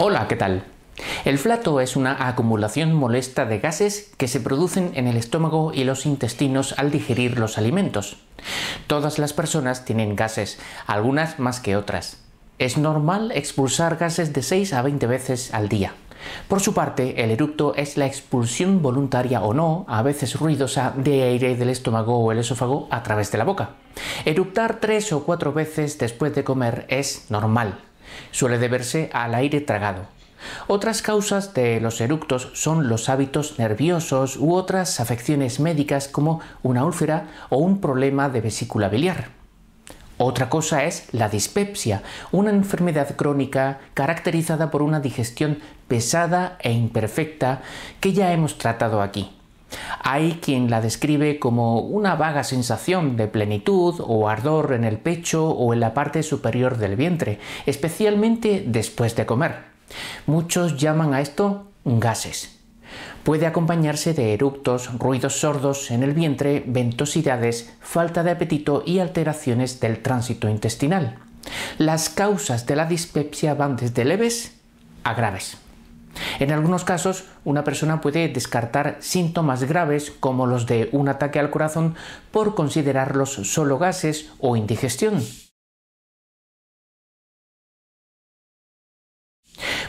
Hola, ¿qué tal? El flato es una acumulación molesta de gases que se producen en el estómago y los intestinos al digerir los alimentos. Todas las personas tienen gases, algunas más que otras. Es normal expulsar gases de 6 a 20 veces al día. Por su parte, el eructo es la expulsión voluntaria o no, a veces ruidosa, de aire del estómago o el esófago a través de la boca. Eructar tres o cuatro veces después de comer es normal, Suele deberse al aire tragado. Otras causas de los eructos son los hábitos nerviosos u otras afecciones médicas como una úlcera o un problema de vesícula biliar. Otra cosa es la dispepsia, una enfermedad crónica caracterizada por una digestión pesada e imperfecta que ya hemos tratado aquí. Hay quien la describe como una vaga sensación de plenitud o ardor en el pecho o en la parte superior del vientre, especialmente después de comer. Muchos llaman a esto gases. Puede acompañarse de eructos, ruidos sordos en el vientre, ventosidades, falta de apetito y alteraciones del tránsito intestinal. Las causas de la dispepsia van desde leves a graves. En algunos casos, una persona puede descartar síntomas graves como los de un ataque al corazón por considerarlos solo gases o indigestión.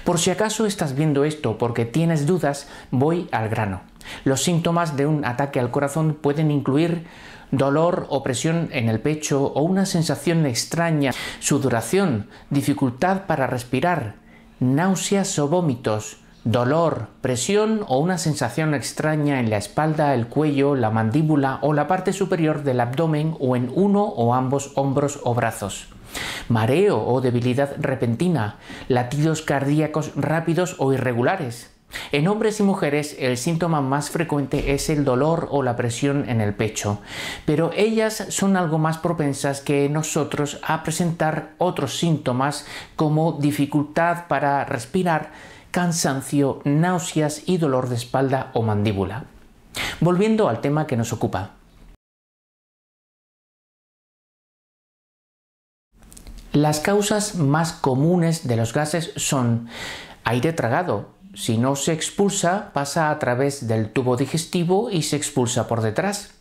Por si acaso estás viendo esto porque tienes dudas, voy al grano. Los síntomas de un ataque al corazón pueden incluir dolor o presión en el pecho o una sensación extraña, sudoración, dificultad para respirar, náuseas o vómitos, dolor, presión o una sensación extraña en la espalda, el cuello, la mandíbula o la parte superior del abdomen o en uno o ambos hombros o brazos. Mareo o debilidad repentina, latidos cardíacos rápidos o irregulares. En hombres y mujeres el síntoma más frecuente es el dolor o la presión en el pecho, pero ellas son algo más propensas que nosotros a presentar otros síntomas como dificultad para respirar, cansancio, náuseas y dolor de espalda o mandíbula. Volviendo al tema que nos ocupa. Las causas más comunes de los gases son aire tragado. Si no se expulsa, pasa a través del tubo digestivo y se expulsa por detrás.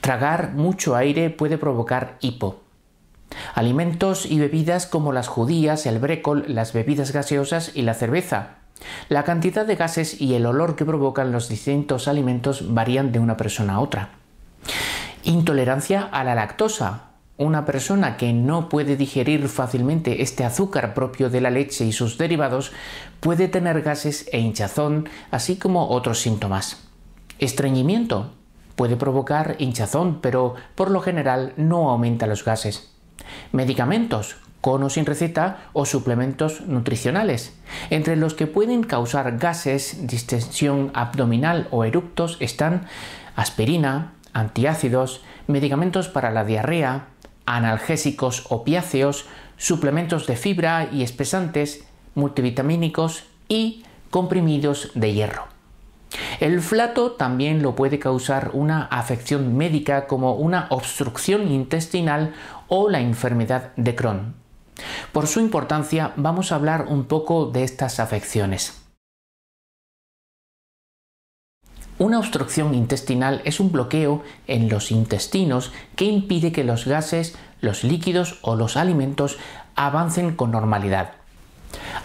Tragar mucho aire puede provocar hipo. Alimentos y bebidas como las judías, el brécol, las bebidas gaseosas y la cerveza. La cantidad de gases y el olor que provocan los distintos alimentos varían de una persona a otra. Intolerancia a la lactosa. Una persona que no puede digerir fácilmente este azúcar propio de la leche y sus derivados puede tener gases e hinchazón, así como otros síntomas. Estreñimiento. Puede provocar hinchazón, pero por lo general no aumenta los gases medicamentos con o sin receta o suplementos nutricionales, entre los que pueden causar gases, distensión abdominal o eructos están aspirina, antiácidos, medicamentos para la diarrea, analgésicos opiáceos, suplementos de fibra y espesantes, multivitamínicos y comprimidos de hierro. El flato también lo puede causar una afección médica como una obstrucción intestinal o la enfermedad de Crohn. Por su importancia vamos a hablar un poco de estas afecciones. Una obstrucción intestinal es un bloqueo en los intestinos que impide que los gases, los líquidos o los alimentos avancen con normalidad.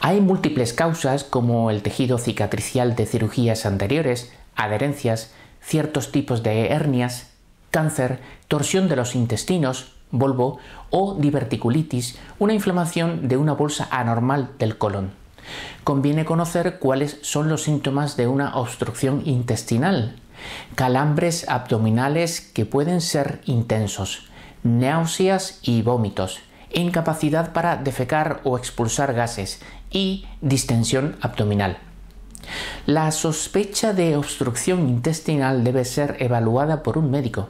Hay múltiples causas como el tejido cicatricial de cirugías anteriores, adherencias, ciertos tipos de hernias, cáncer, torsión de los intestinos, volvo o diverticulitis, una inflamación de una bolsa anormal del colon. Conviene conocer cuáles son los síntomas de una obstrucción intestinal. Calambres abdominales que pueden ser intensos, náuseas y vómitos incapacidad para defecar o expulsar gases y distensión abdominal. La sospecha de obstrucción intestinal debe ser evaluada por un médico.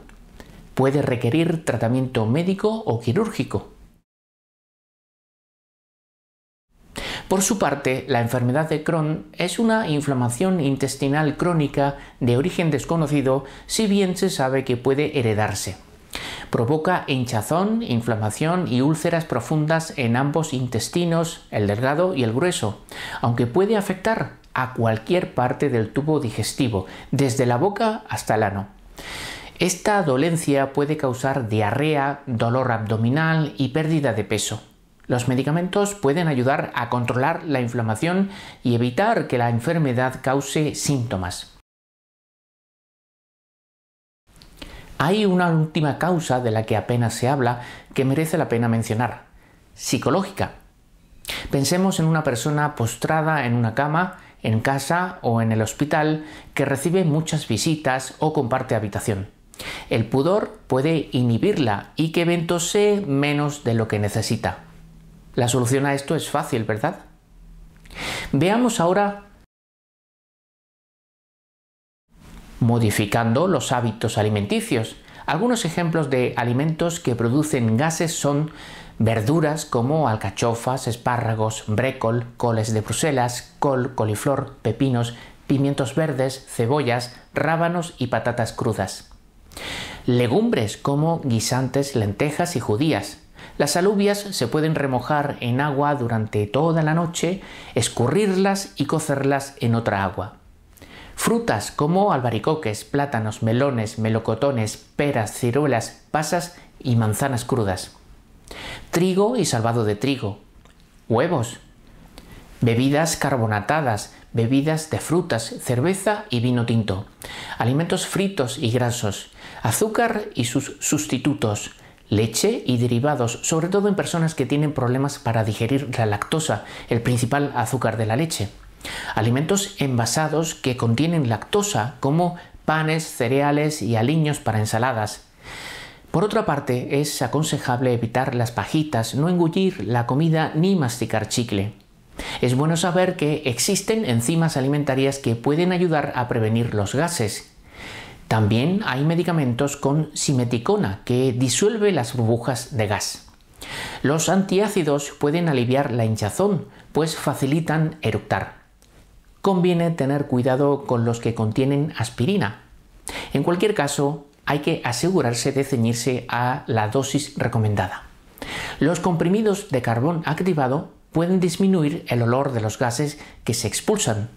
Puede requerir tratamiento médico o quirúrgico. Por su parte, la enfermedad de Crohn es una inflamación intestinal crónica de origen desconocido, si bien se sabe que puede heredarse. Provoca hinchazón, inflamación y úlceras profundas en ambos intestinos, el delgado y el grueso, aunque puede afectar a cualquier parte del tubo digestivo, desde la boca hasta el ano. Esta dolencia puede causar diarrea, dolor abdominal y pérdida de peso. Los medicamentos pueden ayudar a controlar la inflamación y evitar que la enfermedad cause síntomas. Hay una última causa de la que apenas se habla que merece la pena mencionar, psicológica. Pensemos en una persona postrada en una cama, en casa o en el hospital que recibe muchas visitas o comparte habitación. El pudor puede inhibirla y que ventose menos de lo que necesita. La solución a esto es fácil, ¿verdad? Veamos ahora modificando los hábitos alimenticios. Algunos ejemplos de alimentos que producen gases son verduras como alcachofas, espárragos, brécol, coles de Bruselas, col, coliflor, pepinos, pimientos verdes, cebollas, rábanos y patatas crudas. Legumbres como guisantes, lentejas y judías. Las alubias se pueden remojar en agua durante toda la noche, escurrirlas y cocerlas en otra agua. Frutas como albaricoques, plátanos, melones, melocotones, peras, ciruelas, pasas y manzanas crudas. Trigo y salvado de trigo. Huevos. Bebidas carbonatadas, bebidas de frutas, cerveza y vino tinto. Alimentos fritos y grasos. Azúcar y sus sustitutos. Leche y derivados, sobre todo en personas que tienen problemas para digerir la lactosa, el principal azúcar de la leche Alimentos envasados que contienen lactosa como panes, cereales y aliños para ensaladas. Por otra parte, es aconsejable evitar las pajitas, no engullir la comida ni masticar chicle. Es bueno saber que existen enzimas alimentarias que pueden ayudar a prevenir los gases. También hay medicamentos con simeticona que disuelve las burbujas de gas. Los antiácidos pueden aliviar la hinchazón, pues facilitan eructar conviene tener cuidado con los que contienen aspirina. En cualquier caso, hay que asegurarse de ceñirse a la dosis recomendada. Los comprimidos de carbón activado pueden disminuir el olor de los gases que se expulsan.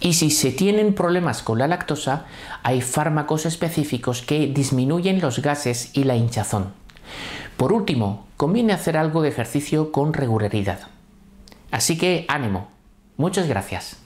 Y si se tienen problemas con la lactosa, hay fármacos específicos que disminuyen los gases y la hinchazón. Por último, conviene hacer algo de ejercicio con regularidad. Así que ánimo, Muchas gracias.